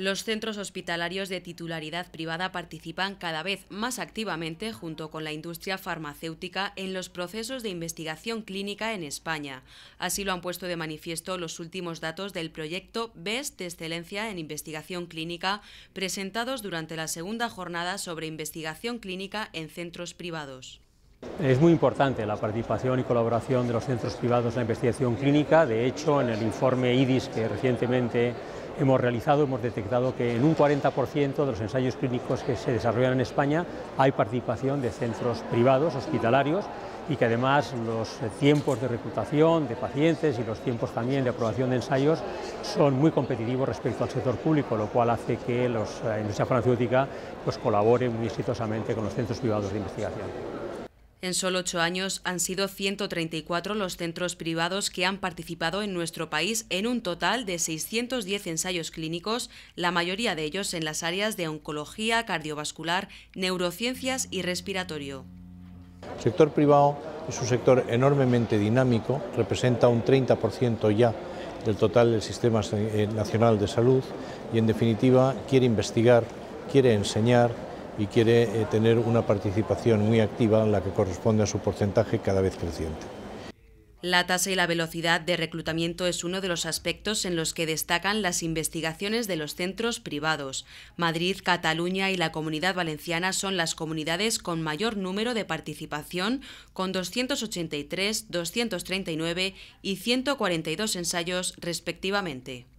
Los centros hospitalarios de titularidad privada participan cada vez más activamente junto con la industria farmacéutica en los procesos de investigación clínica en España. Así lo han puesto de manifiesto los últimos datos del proyecto BEST de Excelencia en Investigación Clínica presentados durante la segunda jornada sobre investigación clínica en centros privados. Es muy importante la participación y colaboración de los centros privados en la investigación clínica. De hecho, en el informe IDIS que recientemente hemos realizado, hemos detectado que en un 40% de los ensayos clínicos que se desarrollan en España hay participación de centros privados, hospitalarios, y que además los tiempos de reclutación de pacientes y los tiempos también de aprobación de ensayos son muy competitivos respecto al sector público, lo cual hace que eh, la industria farmacéutica pues, colabore muy exitosamente con los centros privados de investigación. En solo ocho años han sido 134 los centros privados que han participado en nuestro país en un total de 610 ensayos clínicos, la mayoría de ellos en las áreas de oncología, cardiovascular, neurociencias y respiratorio. El sector privado es un sector enormemente dinámico, representa un 30% ya del total del Sistema Nacional de Salud y en definitiva quiere investigar, quiere enseñar, y quiere eh, tener una participación muy activa, en la que corresponde a su porcentaje cada vez creciente. La tasa y la velocidad de reclutamiento es uno de los aspectos en los que destacan las investigaciones de los centros privados. Madrid, Cataluña y la Comunidad Valenciana son las comunidades con mayor número de participación, con 283, 239 y 142 ensayos respectivamente.